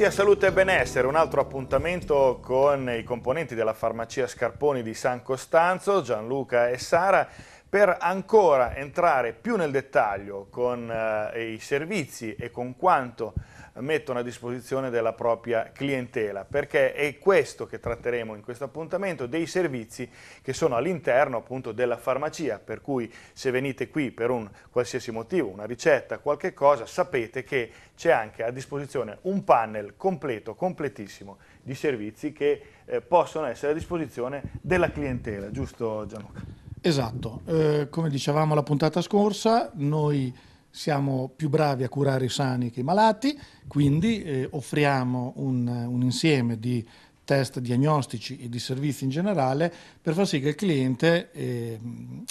Benvenuti a Salute e Benessere, un altro appuntamento con i componenti della farmacia Scarponi di San Costanzo, Gianluca e Sara, per ancora entrare più nel dettaglio con eh, i servizi e con quanto mettono a disposizione della propria clientela, perché è questo che tratteremo in questo appuntamento, dei servizi che sono all'interno appunto della farmacia, per cui se venite qui per un qualsiasi motivo, una ricetta, qualche cosa, sapete che c'è anche a disposizione un panel completo, completissimo di servizi che eh, possono essere a disposizione della clientela, giusto Gianluca? Esatto, eh, come dicevamo la puntata scorsa, noi siamo più bravi a curare i sani che i malati, quindi eh, offriamo un, un insieme di test diagnostici e di servizi in generale per far sì che il cliente eh,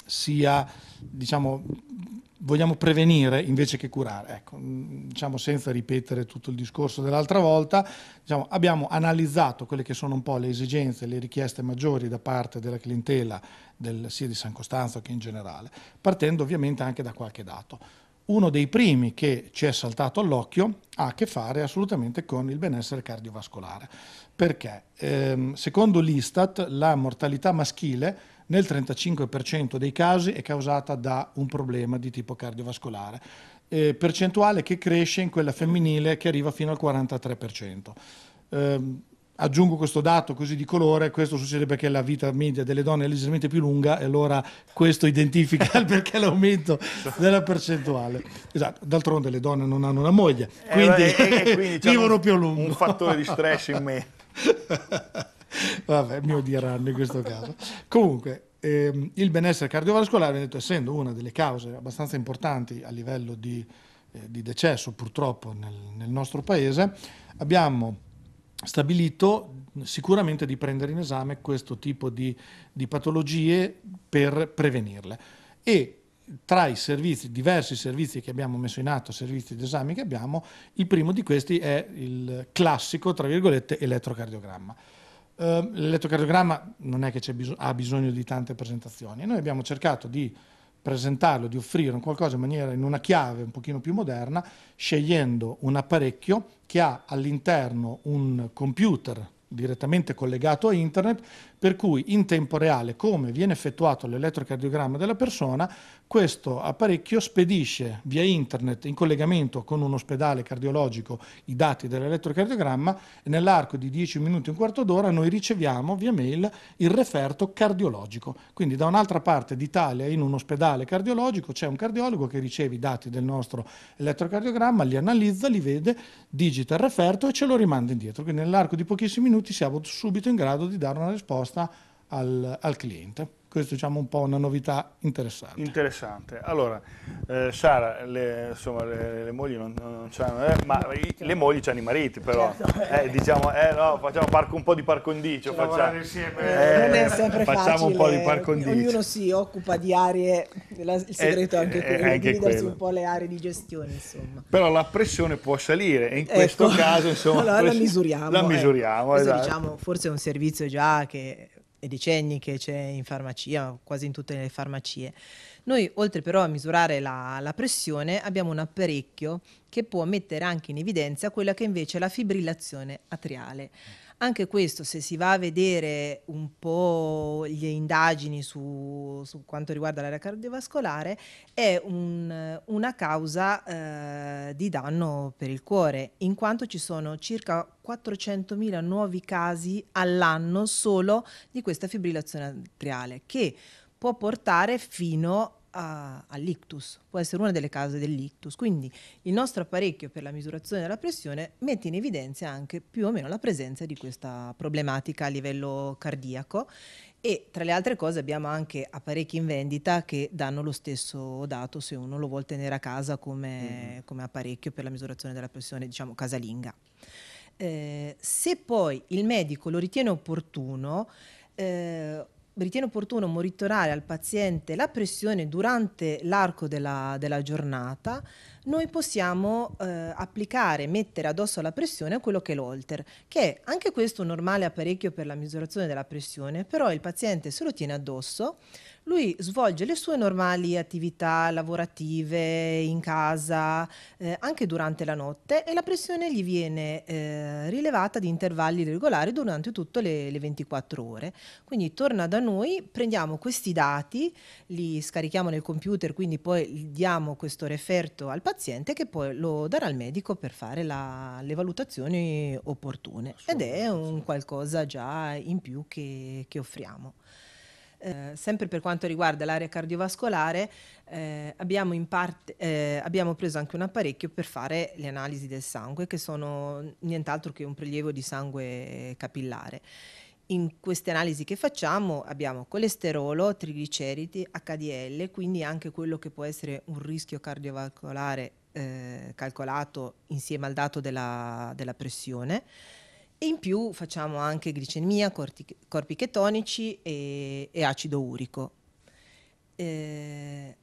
sia, diciamo, vogliamo prevenire invece che curare. Ecco, mm, diciamo senza ripetere tutto il discorso dell'altra volta, diciamo, abbiamo analizzato quelle che sono un po' le esigenze, le richieste maggiori da parte della clientela del, sia di San Costanzo che in generale, partendo ovviamente anche da qualche dato uno dei primi che ci è saltato all'occhio ha a che fare assolutamente con il benessere cardiovascolare. Perché? Ehm, secondo l'Istat la mortalità maschile nel 35% dei casi è causata da un problema di tipo cardiovascolare, eh, percentuale che cresce in quella femminile che arriva fino al 43%. Ehm, aggiungo questo dato così di colore, questo succede perché la vita media delle donne è leggermente più lunga e allora questo identifica il perché l'aumento della percentuale. Esatto, d'altronde le donne non hanno una moglie, eh, quindi, eh, eh, quindi vivono più a lungo. Un fattore di stress in me. Vabbè, mi odieranno in questo caso. Comunque, ehm, il benessere cardiovascolare, detto, essendo una delle cause abbastanza importanti a livello di, eh, di decesso purtroppo nel, nel nostro paese, abbiamo stabilito sicuramente di prendere in esame questo tipo di, di patologie per prevenirle. E tra i servizi, diversi servizi che abbiamo messo in atto, servizi di esame che abbiamo, il primo di questi è il classico, tra virgolette, elettrocardiogramma. Eh, l'elettrocardiogramma non è che bisog ha bisogno di tante presentazioni, noi abbiamo cercato di presentarlo, di offrire un qualcosa in maniera in una chiave un pochino più moderna, scegliendo un apparecchio che ha all'interno un computer direttamente collegato a internet, per cui in tempo reale come viene effettuato l'elettrocardiogramma della persona questo apparecchio spedisce via internet in collegamento con un ospedale cardiologico i dati dell'elettrocardiogramma e nell'arco di 10 minuti e un quarto d'ora noi riceviamo via mail il referto cardiologico. Quindi da un'altra parte d'Italia in un ospedale cardiologico c'è un cardiologo che riceve i dati del nostro elettrocardiogramma, li analizza, li vede, digita il referto e ce lo rimanda indietro. Quindi nell'arco di pochissimi minuti siamo subito in grado di dare una risposta al, al cliente. Questo è diciamo, un po' una novità interessante. Interessante. Allora, eh, Sara, le, insomma, le, le mogli non, non c'hanno, eh, ma i, le mogli c'hanno i mariti però. Certo. Eh, diciamo, eh, no, facciamo parco, un po' di par condicio. Facciamo, eh, non è sempre facciamo facile. un po' di eh, par condicio. Ognuno si occupa di aree, la, il segreto è anche quello, è anche quello. un po' le aree di gestione. Insomma. Però la pressione può salire e in ecco. questo caso insomma... allora la misuriamo. La misuriamo, esatto. diciamo, forse è un servizio già che decenni che c'è in farmacia, quasi in tutte le farmacie. Noi oltre però a misurare la, la pressione abbiamo un apparecchio che può mettere anche in evidenza quella che invece è la fibrillazione atriale. Anche questo, se si va a vedere un po' le indagini su, su quanto riguarda l'area cardiovascolare, è un, una causa eh, di danno per il cuore, in quanto ci sono circa 400.000 nuovi casi all'anno solo di questa fibrillazione atriale, che può portare fino all'ictus, può essere una delle cause dell'ictus. Quindi il nostro apparecchio per la misurazione della pressione mette in evidenza anche più o meno la presenza di questa problematica a livello cardiaco e tra le altre cose abbiamo anche apparecchi in vendita che danno lo stesso dato se uno lo vuole tenere a casa come, mm. come apparecchio per la misurazione della pressione, diciamo casalinga. Eh, se poi il medico lo ritiene opportuno, eh, ritiene opportuno monitorare al paziente la pressione durante l'arco della, della giornata noi possiamo eh, applicare, mettere addosso la pressione a quello che è l'olter, che è anche questo un normale apparecchio per la misurazione della pressione, però il paziente se lo tiene addosso, lui svolge le sue normali attività lavorative in casa, eh, anche durante la notte e la pressione gli viene eh, rilevata di intervalli regolari durante tutte le, le 24 ore. Quindi torna da noi, prendiamo questi dati, li scarichiamo nel computer, quindi poi diamo questo referto al paziente paziente che poi lo darà al medico per fare la, le valutazioni opportune ed è un qualcosa già in più che, che offriamo. Eh, sempre per quanto riguarda l'area cardiovascolare, eh, abbiamo, parte, eh, abbiamo, preso anche un apparecchio per fare le analisi del sangue, che sono nient'altro che un prelievo di sangue capillare in queste analisi che facciamo abbiamo colesterolo, trigliceriti, HDL, quindi anche quello che può essere un rischio cardiovascolare eh, calcolato insieme al dato della, della, pressione. in più facciamo anche glicemia, corti, corpi chetonici e, e acido urico. Eh,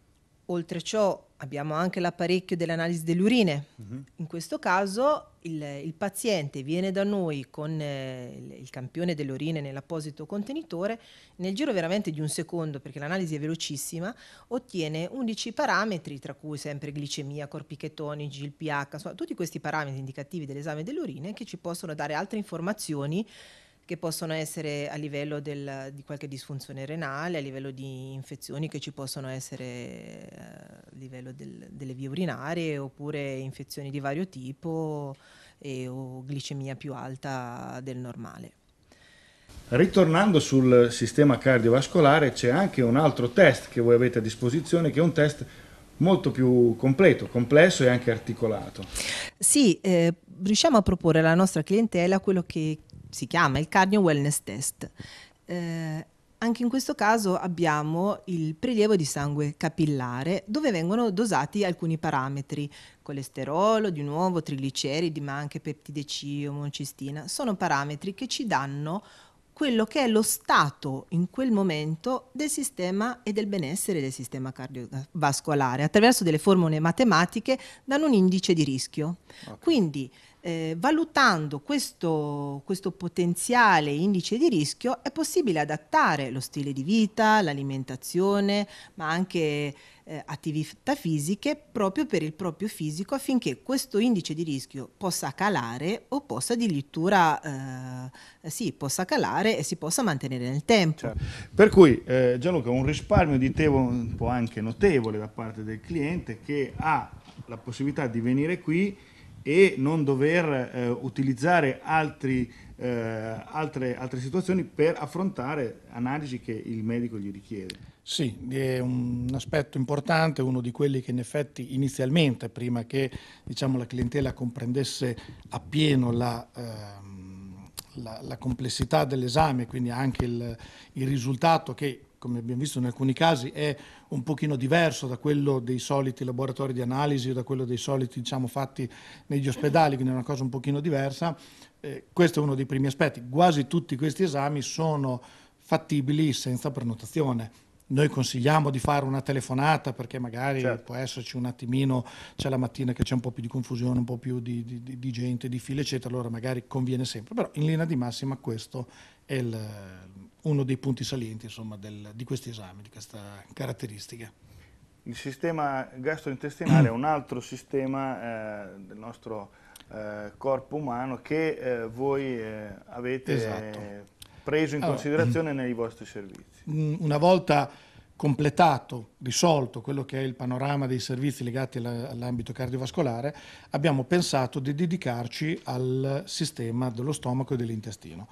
oltre ciò abbiamo anche l'apparecchio dell'analisi delle urine. Mm-hmm. In questo caso il, il paziente viene da noi con eh, il campione delle urine nell'apposito contenitore, nel giro veramente di un secondo, perché l'analisi è velocissima, ottiene 11 parametri, tra cui sempre glicemia, corpi chetonici, il pH, insomma, tutti questi parametri indicativi dell'esame delle urine che ci possono dare altre informazioni che possono essere a livello del, di qualche disfunzione renale, a livello di infezioni che ci possono essere eh, a livello del, delle vie urinarie oppure infezioni di vario tipo e, o glicemia più alta del normale. Ritornando sul sistema cardiovascolare c'è anche un altro test che voi avete a disposizione che è un test molto più completo, complesso e anche articolato. Sì, eh, riusciamo a proporre alla nostra clientela quello che si chiama il Cardio Wellness Test. Eh, anche in questo caso abbiamo il prelievo di sangue capillare dove vengono dosati alcuni parametri, colesterolo, di nuovo trigliceridi, ma anche peptide C, omocistina. Sono parametri che ci danno quello che è lo stato in quel momento del sistema e del benessere del sistema cardiovascolare attraverso delle formule matematiche danno un indice di rischio. Okay. Quindi eh, valutando questo, questo potenziale indice di rischio è possibile adattare lo stile di vita, l'alimentazione, ma anche eh, attività fisiche proprio per il proprio fisico affinché questo indice di rischio possa calare o possa addirittura eh, sì, possa calare e si possa mantenere nel tempo. Certo. Per cui eh, Gianluca, un risparmio di tempo un po' anche notevole da parte del cliente che ha la possibilità di venire qui e non dover eh, utilizzare altri, eh, altre, altre, situazioni per affrontare analisi che il medico gli richiede. Sì, è un aspetto importante, uno di quelli che in effetti inizialmente, prima che diciamo, la clientela comprendesse appieno la... Ehm, la, la, complessità dell'esame, quindi anche il, il, risultato che come abbiamo visto in alcuni casi, è un pochino diverso da quello dei soliti laboratori di analisi o da quello dei soliti diciamo, fatti negli ospedali, quindi è una cosa un pochino diversa. Eh, questo è uno dei primi aspetti. Quasi tutti questi esami sono fattibili senza prenotazione. Noi consigliamo di fare una telefonata perché magari certo. può esserci un attimino, c'è la mattina che c'è un po' più di confusione, un po' più di, di, di gente, di file, eccetera, allora magari conviene sempre, però in linea di massima questo è il, uno dei punti salienti insomma, del, di questi esami, di questa caratteristica. Il sistema gastrointestinale è un altro sistema eh, del nostro eh, corpo umano che eh, voi eh, avete esatto. preso in allora, considerazione mm. nei vostri servizi. Mm, una volta completato, risolto quello che è il panorama dei servizi legati all'ambito cardiovascolare, abbiamo pensato di dedicarci al sistema dello stomaco e dell'intestino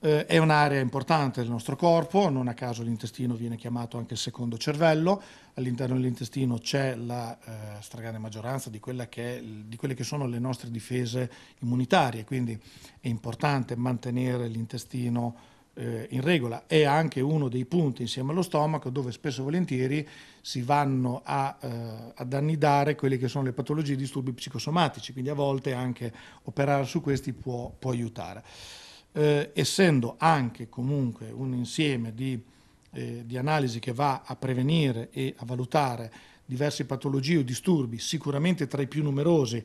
eh, è un'area importante del nostro corpo, non a caso l'intestino viene chiamato anche il secondo cervello, all'interno dell'intestino c'è la eh, stragrande maggioranza di, che è, di, quelle che sono le nostre difese immunitarie, quindi è importante mantenere l'intestino eh, in regola, è anche uno dei punti insieme allo stomaco dove spesso e volentieri si vanno a, eh, ad annidare quelle che sono le patologie e disturbi psicosomatici, quindi a volte anche operare su questi può, può aiutare eh, essendo anche comunque un insieme di, eh, di, analisi che va a prevenire e a valutare diverse patologie o disturbi, sicuramente tra i più numerosi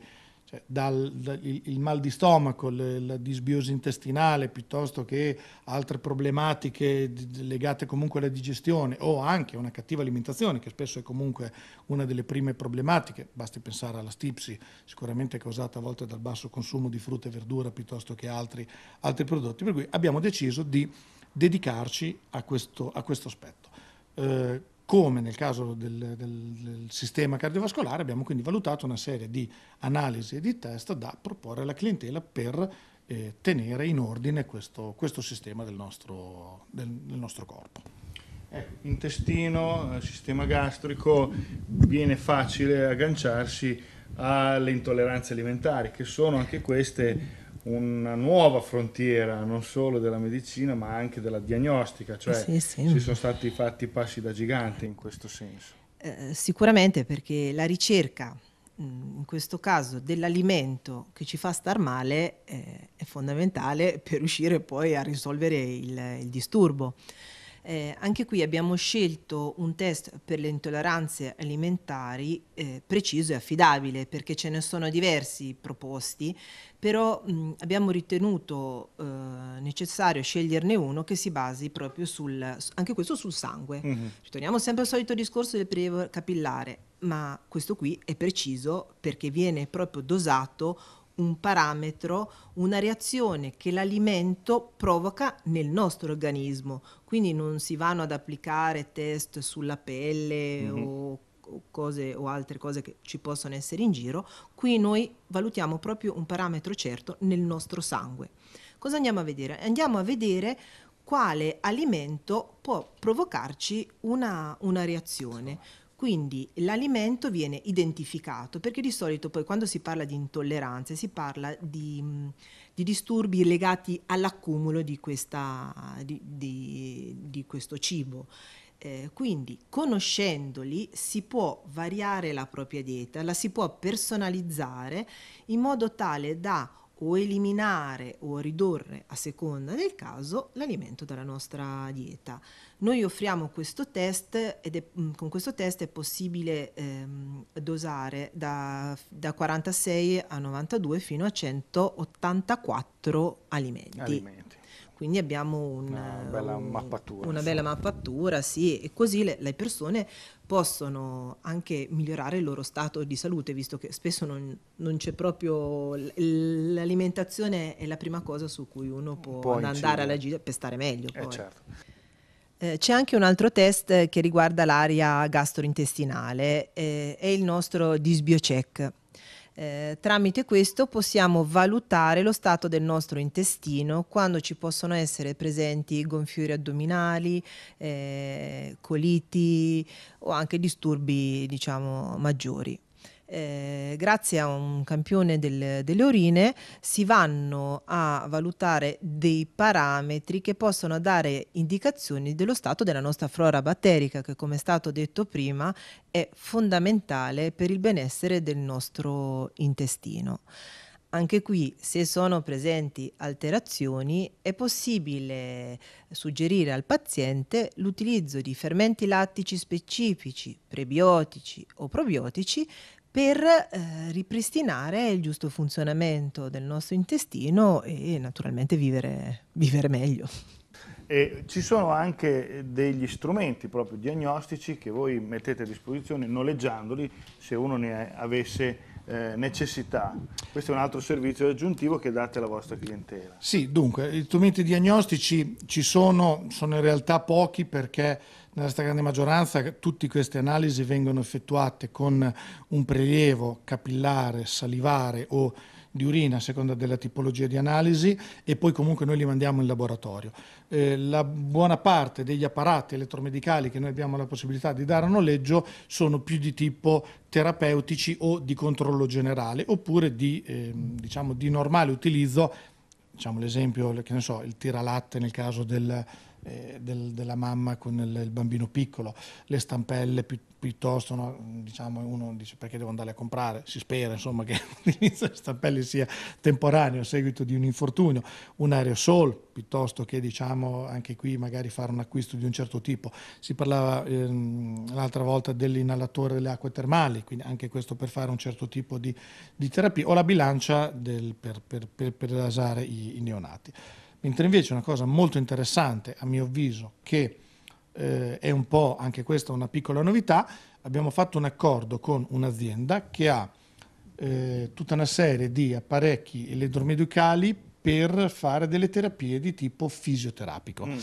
cioè dal, dal il, il, mal di stomaco, le, la disbiosi intestinale piuttosto che altre problematiche legate comunque alla digestione o anche una cattiva alimentazione che spesso è comunque una delle prime problematiche, basti pensare alla stipsi, sicuramente causata a volte dal basso consumo di frutta e verdura piuttosto che altri, altri prodotti, per cui abbiamo deciso di dedicarci a questo, a questo aspetto. Eh, come nel caso del, del, del, sistema cardiovascolare abbiamo quindi valutato una serie di analisi e di test da proporre alla clientela per eh, tenere in ordine questo, questo sistema del nostro, del nostro corpo. Ecco, intestino, eh, sistema gastrico, viene facile agganciarsi alle intolleranze alimentari, che sono anche queste una nuova frontiera non solo della medicina ma anche della diagnostica, cioè sì, sì. ci sono stati fatti passi da gigante in questo senso. Eh, sicuramente perché la ricerca mm, in questo caso dell'alimento che ci fa star male eh, è fondamentale per riuscire poi a risolvere il, il disturbo. Eh, anche qui abbiamo scelto un test per le intolleranze alimentari eh, preciso e affidabile perché ce ne sono diversi proposti, però mh, abbiamo ritenuto eh, necessario sceglierne uno che si basi proprio sul, anche questo sul sangue. Mm -hmm. Ritorniamo sempre al solito discorso del prelievo capillare, ma questo qui è preciso perché viene proprio dosato un parametro, una reazione che l'alimento provoca nel nostro organismo. Quindi non si vanno ad applicare test sulla pelle mm-hmm. o cose o altre cose che ci possono essere in giro, qui noi valutiamo proprio un parametro certo nel nostro sangue. Cosa andiamo a vedere? Andiamo a vedere quale alimento può provocarci una, una reazione. Quindi l'alimento viene identificato perché di solito poi quando si parla di intolleranze si parla di, di disturbi legati all'accumulo di, questa, di, di questo cibo. Eh, quindi conoscendoli si può variare la propria dieta, la si può personalizzare in modo tale da o eliminare o ridurre a seconda del caso l'alimento dalla nostra dieta. Noi offriamo questo test ed è, mm, con questo test è possibile ehm, dosare da, da, 46 a 92 fino a 184 alimenti. alimenti. Quindi abbiamo un, ah, bella un, una bella mappatura, sì, e così le, le, persone possono anche migliorare il loro stato di salute, visto che spesso non, non c'è proprio l'alimentazione è la prima cosa su cui uno può, può andare incidere. alla gita per stare meglio. Eh, certo. Eh, c'è anche un altro test che riguarda l'area gastrointestinale, eh, è il nostro disbiocheck eh, tramite questo possiamo valutare lo stato del nostro intestino quando ci possono essere presenti gonfiori addominali, eh, coliti o anche disturbi diciamo maggiori eh, grazie a un campione del, delle urine si vanno a valutare dei parametri che possono dare indicazioni dello stato della nostra flora batterica che come è stato detto prima è fondamentale per il benessere del nostro intestino. Anche qui, se sono presenti alterazioni, è possibile suggerire al paziente l'utilizzo di fermenti lattici specifici, prebiotici o probiotici per eh, ripristinare il giusto funzionamento del nostro intestino e naturalmente vivere, vivere meglio. E ci sono anche degli strumenti proprio diagnostici che voi mettete a disposizione noleggiandoli se uno ne avesse eh, necessità. Questo è un altro servizio aggiuntivo che date alla vostra clientela. Sì, dunque, gli strumenti diagnostici ci sono, sono in realtà pochi perché nella stragrande maggioranza tutte queste analisi vengono effettuate con un prelievo capillare, salivare o di urina a seconda della tipologia di analisi e poi comunque noi li mandiamo in laboratorio. Eh, la buona parte degli apparati elettromedicali che noi abbiamo la possibilità di dare a noleggio sono più di tipo terapeutici o di controllo generale oppure di, eh, diciamo, di normale utilizzo, diciamo l'esempio, che ne so, il tiralatte nel caso del eh, del, della mamma con il, il, bambino piccolo, le stampelle pi, piuttosto, no, diciamo, uno dice perché devo andare a comprare, si spera insomma, che l'inizio delle stampelle sia temporaneo a seguito di un infortunio, un aerosol piuttosto che diciamo, anche qui magari fare un acquisto di un certo tipo. Si parlava ehm, l'altra volta dell'inalatore delle acque termali, quindi anche questo per fare un certo tipo di, di terapia, o la bilancia del, per, per, per, per rasare i, i neonati. Mentre invece una cosa molto interessante, a mio avviso, che eh, è un po' anche questa una piccola novità, abbiamo fatto un accordo con un'azienda che ha eh, tutta una serie di apparecchi elettromedicali per fare delle terapie di tipo fisioterapico. Mm.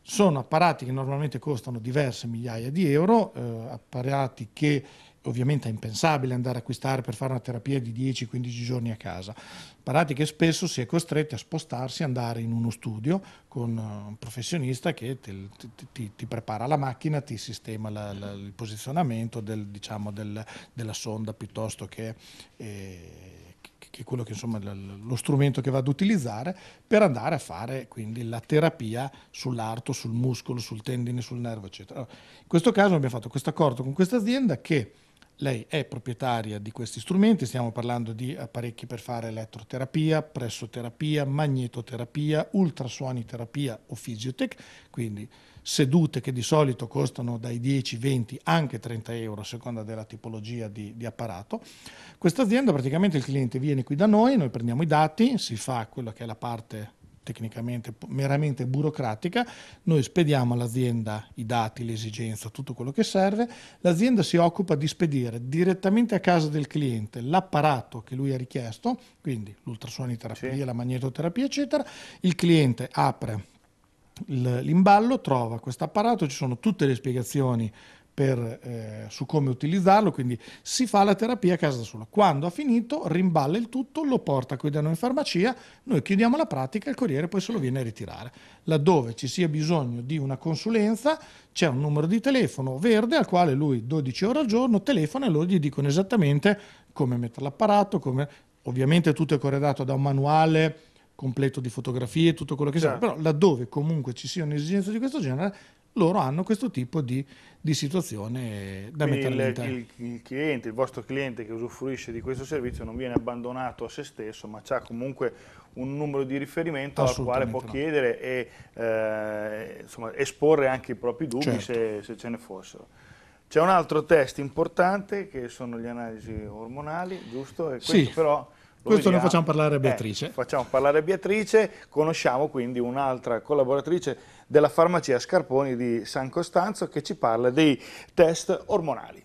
Sono apparati che normalmente costano diverse migliaia di euro, eh, apparati che ovviamente è impensabile andare a acquistare per fare una terapia di 10-15 giorni a casa. Parati che spesso si è costretti a spostarsi, andare in uno studio con eh, un professionista che ti, ti, ti prepara la macchina, ti sistema la, la, il posizionamento del, diciamo, del, della sonda piuttosto che, eh, che quello che insomma lo strumento che vado ad utilizzare per andare a fare quindi la terapia sull'arto, sul muscolo, sul tendine, sul nervo, eccetera. In questo caso abbiamo fatto questo accordo con questa azienda che lei è proprietaria di questi strumenti, stiamo parlando di apparecchi per fare elettroterapia, pressoterapia, magnetoterapia, ultrasuoni terapia o fisiotech, quindi sedute che di solito costano dai 10, 20, anche 30 euro a seconda della tipologia di, di apparato. Questa azienda praticamente il cliente viene qui da noi, noi prendiamo i dati, si fa quella che è la parte tecnicamente meramente burocratica, noi spediamo all'azienda i dati, l'esigenza, tutto quello che serve, l'azienda si occupa di spedire direttamente a casa del cliente l'apparato che lui ha richiesto, quindi l'ultrasuoniterapia, sì. la magnetoterapia, eccetera, il cliente apre l'imballo, trova questo apparato, ci sono tutte le spiegazioni per, eh, su come utilizzarlo, quindi si fa la terapia a casa sola. Quando ha finito rimballa il tutto, lo porta qui da noi in farmacia, noi chiudiamo la pratica, il corriere poi se lo viene a ritirare. Laddove ci sia bisogno di una consulenza c'è un numero di telefono verde al quale lui 12 ore al giorno telefona e loro gli dicono esattamente come mettere l'apparato, come... ovviamente tutto è corredato da un manuale completo di fotografie, tutto quello che certo. serve, certo. però laddove comunque ci sia un'esigenza di questo genere loro hanno questo tipo di, di situazione da Quindi mettere all'interno. Il, il, cliente, il vostro cliente che usufruisce di questo servizio non viene abbandonato a se stesso, ma ha comunque un numero di riferimento al quale può no. chiedere e eh, insomma, esporre anche i propri dubbi certo. se, se ce ne fossero. C'è un altro test importante che sono le analisi ormonali, giusto? E questo sì. però Questo vediamo. facciamo parlare a eh, Beatrice. Eh, facciamo parlare a Beatrice, conosciamo quindi un'altra collaboratrice della farmacia Scarponi di San Costanzo che ci parla dei test ormonali.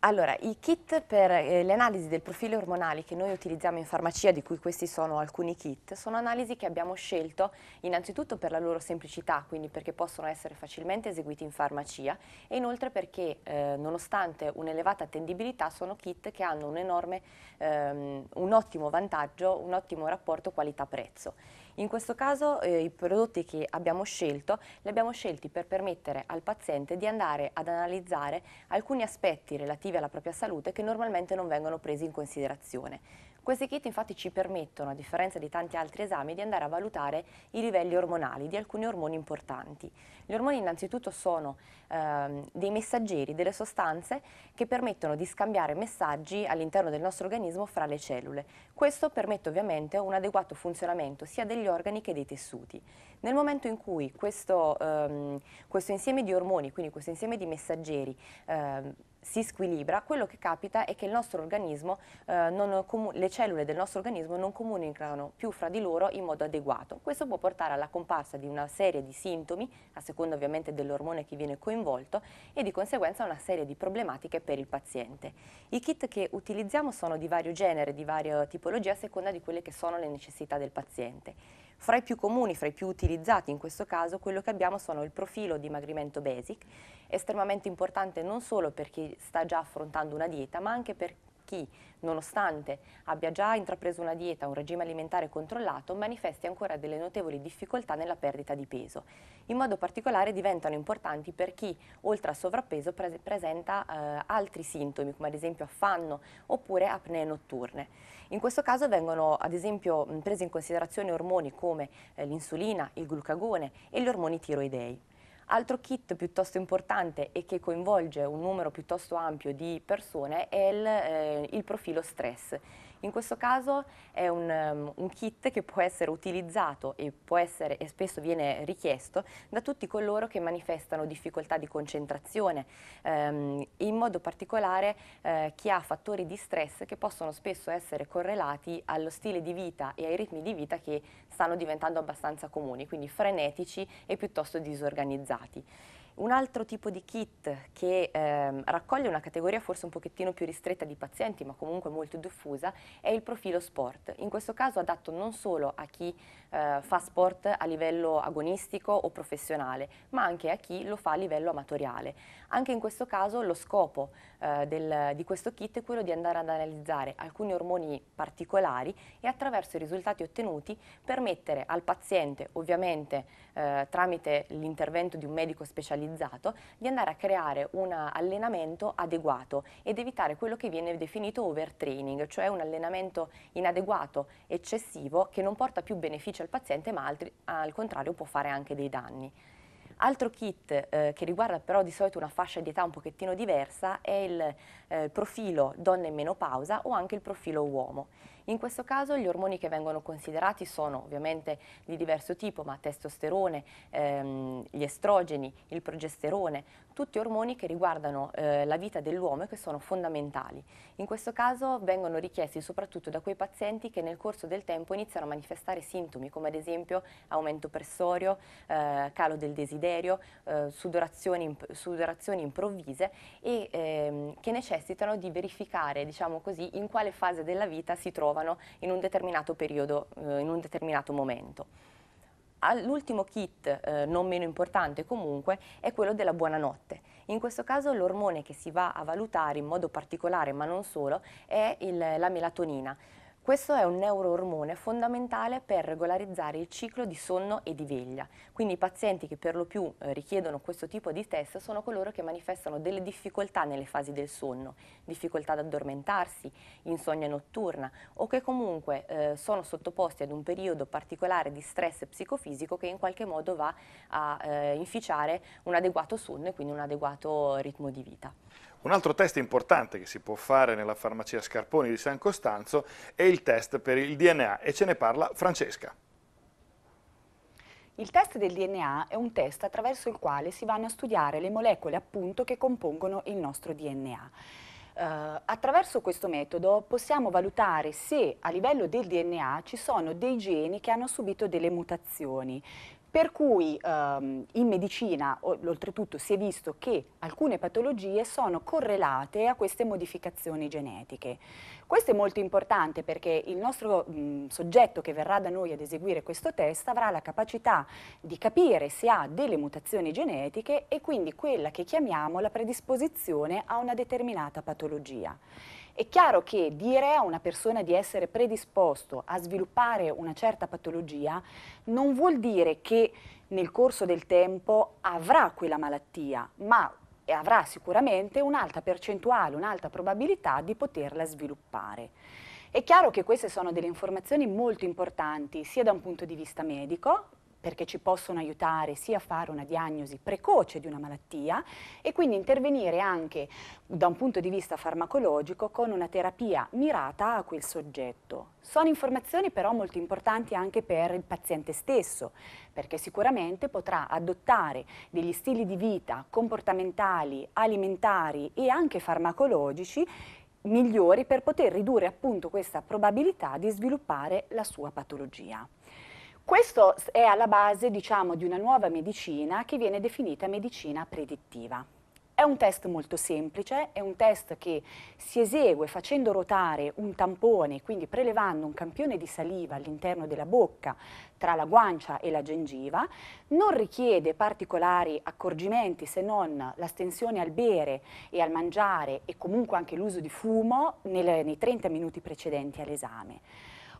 Allora, i kit per eh, le analisi del profilo ormonale che noi utilizziamo in farmacia, di cui questi sono alcuni kit, sono analisi che abbiamo scelto innanzitutto per la loro semplicità, quindi perché possono essere facilmente eseguiti in farmacia e inoltre perché eh, nonostante un'elevata attendibilità sono kit che hanno un, enorme, ehm, un ottimo vantaggio, un ottimo rapporto qualità-prezzo in questo caso eh, i prodotti che abbiamo scelto li abbiamo scelti per permettere al paziente di andare ad analizzare alcuni aspetti relativi alla propria salute che normalmente non vengono presi in considerazione. Questi kit infatti ci permettono, a differenza di tanti altri esami, di andare a valutare i livelli ormonali di alcuni ormoni importanti. Gli ormoni innanzitutto sono ehm, dei messaggeri, delle sostanze che permettono di scambiare messaggi all'interno del nostro organismo fra le cellule. Questo permette ovviamente un adeguato funzionamento sia degli organi che dei tessuti. Nel momento in cui questo, ehm, questo insieme di ormoni, quindi questo insieme di messaggeri, ehm, si squilibra, quello che capita è che eh, non, le cellule del nostro organismo non comunicano più fra di loro in modo adeguato. Questo può portare alla comparsa di una serie di sintomi, a seconda ovviamente dell'ormone che viene coinvolto, e di conseguenza una serie di problematiche per il paziente. I kit che utilizziamo sono di vario genere, di varia tipologia, a seconda di quelle che sono le necessità del paziente. Fra i più comuni, fra i più utilizzati in questo caso, quello che abbiamo sono il profilo dimagrimento basic, estremamente importante non solo per chi sta già affrontando una dieta, ma anche per chi, nonostante abbia già intrapreso una dieta, un regime alimentare controllato, manifesti ancora delle notevoli difficoltà nella perdita di peso. In modo particolare diventano importanti per chi, oltre al sovrappeso, pre presenta eh, altri sintomi, come ad esempio affanno oppure apnee notturne. In questo caso vengono ad esempio presi in considerazione ormoni come eh, l'insulina, il glucagone e gli ormoni tiroidei. Altro kit piuttosto importante e che coinvolge un numero piuttosto ampio di persone è il, eh, il profilo stress in questo caso è un, um, un, kit che può essere utilizzato e, può essere, e spesso viene richiesto da tutti coloro che manifestano difficoltà di concentrazione, um, in modo particolare uh, chi ha fattori di stress che possono spesso essere correlati allo stile di vita e ai ritmi di vita che stanno diventando abbastanza comuni, quindi frenetici e piuttosto disorganizzati. Un altro tipo di kit che ehm, raccoglie una categoria forse un pochettino più ristretta di pazienti, ma comunque molto diffusa, è il profilo sport. In questo caso adatto non solo a chi eh, fa sport a livello agonistico o professionale, ma anche a chi lo fa a livello amatoriale. Anche in questo caso lo scopo eh, del, di questo kit è quello di andare ad analizzare alcuni ormoni particolari e attraverso i risultati ottenuti permettere al paziente, ovviamente eh, tramite l'intervento di un medico specializzato, di andare a creare un allenamento adeguato ed evitare quello che viene definito overtraining, cioè un allenamento inadeguato, eccessivo, che non porta più benefici al paziente ma altri, al contrario può fare anche dei danni. Altro kit eh, che riguarda però di solito una fascia di età un pochettino diversa è il eh, profilo donna in menopausa o anche il profilo uomo. In questo caso gli ormoni che vengono considerati sono ovviamente di diverso tipo, ma testosterone, ehm, gli estrogeni, il progesterone, tutti ormoni che riguardano eh, la vita dell'uomo e che sono fondamentali. In questo caso vengono richiesti soprattutto da quei pazienti che nel corso del tempo iniziano a manifestare sintomi come ad esempio aumento pressorio, eh, calo del desiderio, eh, sudorazioni, imp sudorazioni, improvvise e ehm, che necessitano di verificare diciamo così, in quale fase della vita si trovano trovano in un determinato periodo, eh, in un determinato momento. L'ultimo kit eh, non meno importante comunque è quello della buonanotte. In questo caso l'ormone che si va a valutare in modo particolare ma non solo è il, la melatonina. Questo è un neuroormone fondamentale per regolarizzare il ciclo di sonno e di veglia, quindi i pazienti che per lo più eh, richiedono questo tipo di test sono coloro che manifestano delle difficoltà nelle fasi del sonno, difficoltà ad addormentarsi, insonnia notturna o che comunque eh, sono sottoposti ad un periodo particolare di stress psicofisico che in qualche modo va a eh, inficiare un adeguato sonno e quindi un adeguato ritmo di vita. Un altro test importante che si può fare nella farmacia Scarponi di San Costanzo è il test per il DNA e ce ne parla Francesca. Il test del DNA è un test attraverso il quale si vanno a studiare le molecole appunto che compongono il nostro DNA. Uh, eh, attraverso questo metodo possiamo valutare se a livello del DNA ci sono dei geni che hanno subito delle mutazioni, per cui ehm, in medicina, oltretutto, si è visto che alcune patologie sono correlate a queste modificazioni genetiche. Questo è molto importante perché il nostro mh, mhmm, soggetto che verrà da noi ad eseguire questo test avrà la capacità di capire se ha delle mutazioni genetiche e quindi quella che chiamiamo la predisposizione a una determinata patologia. È chiaro che dire a una persona di essere predisposto a sviluppare una certa patologia non vuol dire che nel corso del tempo avrà quella malattia, ma avrà sicuramente un'alta percentuale, un'alta probabilità di poterla sviluppare. È chiaro che queste sono delle informazioni molto importanti sia da un punto di vista medico, perché ci possono aiutare sia a fare una diagnosi precoce di una malattia e quindi intervenire anche da un punto di vista farmacologico con una terapia mirata a quel soggetto. Sono informazioni però molto importanti anche per il paziente stesso, perché sicuramente potrà adottare degli stili di vita comportamentali, alimentari e anche farmacologici migliori per poter ridurre appunto questa probabilità di sviluppare la sua patologia. Questo è alla base diciamo, di una nuova medicina che viene definita medicina predittiva. È un test molto semplice, è un test che si esegue facendo ruotare un tampone, quindi prelevando un campione di saliva all'interno della bocca tra la guancia e la gengiva, non richiede particolari accorgimenti se non l'astensione al bere e al mangiare e comunque anche l'uso di fumo nelle, nei 30 minuti precedenti all'esame.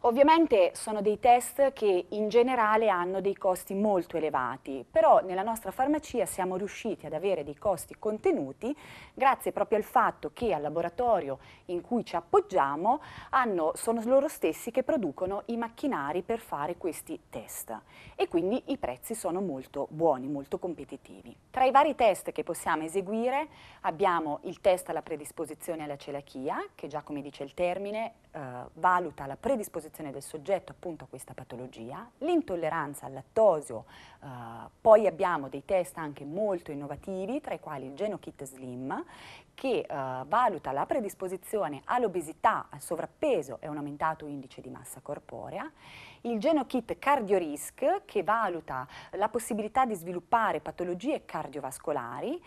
Ovviamente sono dei test che in generale hanno dei costi molto elevati, però nella nostra farmacia siamo riusciti ad avere dei costi contenuti grazie proprio al fatto che al laboratorio in cui ci appoggiamo hanno, sono loro stessi che producono i macchinari per fare questi test e quindi i prezzi sono molto buoni, molto competitivi. Tra i vari test che possiamo eseguire abbiamo il test alla predisposizione alla celachia, che già come dice il termine eh, valuta la predisposizione del soggetto appunto a questa patologia, l'intolleranza al lattosio, eh, poi abbiamo dei test anche molto innovativi, tra i quali il GenoKit Slim, che eh, valuta la predisposizione all'obesità, al sovrappeso e un aumentato indice di massa corporea, il GenoKit CardioRisk, che valuta la possibilità di sviluppare patologie cardiovascolari,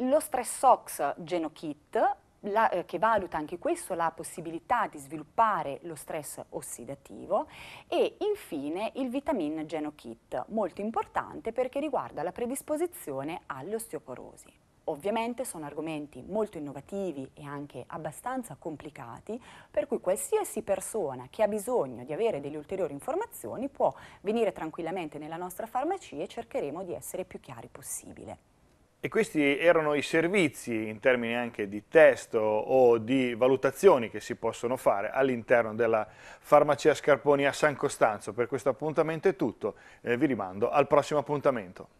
lo Stress Ox GenoKit la, eh, che valuta anche questo la possibilità di sviluppare lo stress ossidativo e infine il vitamin GenoKit, molto importante perché riguarda la predisposizione all'osteoporosi. Ovviamente sono argomenti molto innovativi e anche abbastanza complicati, per cui qualsiasi persona che ha bisogno di avere delle ulteriori informazioni può venire tranquillamente nella nostra farmacia e cercheremo di essere più chiari possibile. E questi erano i servizi in termini anche di testo o di valutazioni che si possono fare all'interno della farmacia Scarponi a San Costanzo. Per questo appuntamento è tutto, eh, vi rimando al prossimo appuntamento.